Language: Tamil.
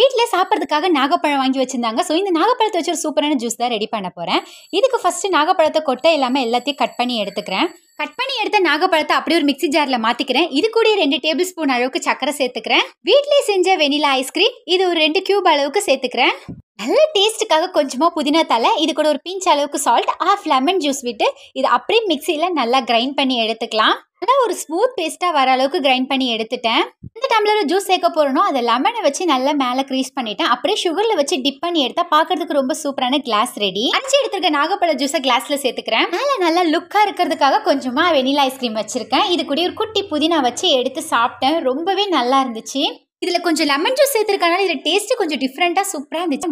வீட்டில் சாப்பிட்றதுக்காக நாகப்பழம் வாங்கி வச்சுருந்தாங்க ஸோ இந்த நாகப்பழத்தை வச்சு ஒரு சூப்பரான ஜூஸ் தான் ரெடி பண்ண போகிறேன் இதுக்கு ஃபஸ்ட்டு நாகப்பழத்தை கொட்டை இல்லாமல் எல்லாத்தையும் கட் பண்ணி எடுத்துக்கிறேன் கட் பண்ணி எடுத்த நாகப்பழத்தை அப்படியே ஒரு மிக்சி ஜாரில் மாற்றிக்கிறேன் இது கூட ரெண்டு டேபிள் ஸ்பூன் அளவுக்கு சக்கரை சேர்த்துக்கிறேன் வீட்லேயே செஞ்ச வெனிலா ஐஸ்கிரீம் இது ஒரு ரெண்டு கியூப் அளவுக்கு சேர்த்துக்கிறேன் நல்ல டேஸ்ட்டுக்காக கொஞ்சமாக புதினா தலை இது கூட ஒரு பிஞ்ச் அளவுக்கு சால்ட் ஆஃப் லெமன் ஜூஸ் விட்டு இது அப்படியே மிக்சியில் நல்லா கிரைண்ட் பண்ணி எடுத்துக்கலாம் நல்லா ஒரு ஸ்மூத் பேஸ்ட்டாக வர அளவுக்கு கிரைண்ட் பண்ணி எடுத்துட்டேன் இந்த டம்ளரில் ஜூஸ் சேர்க்க போகிறனோ அதை லெமனை வச்சு நல்லா மேலே க்ரீஸ் பண்ணிட்டேன் அப்படியே சுகரில் வச்சு டிப் பண்ணி எடுத்தால் பார்க்கறதுக்கு ரொம்ப சூப்பரான கிளாஸ் ரெடி அரைச்சி எடுத்துருக்க நாகப்பழ ஜூஸை கிளாஸில் சேர்த்துக்கிறேன் மேலே நல்லா லுக்காக இருக்கிறதுக்காக கொஞ்சமாக வெனிலா ஐஸ்கிரீம் வச்சுருக்கேன் இது கூட ஒரு குட்டி புதினா வச்சு எடுத்து சாப்பிட்டேன் ரொம்பவே நல்லா இருந்துச்சு இதில் கொஞ்சம் லெமன் ஜூஸ் சேர்த்துருக்கனால இதில் டேஸ்ட்டு கொஞ்சம் டிஃப்ரெண்ட்டாக சூப்பராக இருந்துச்சு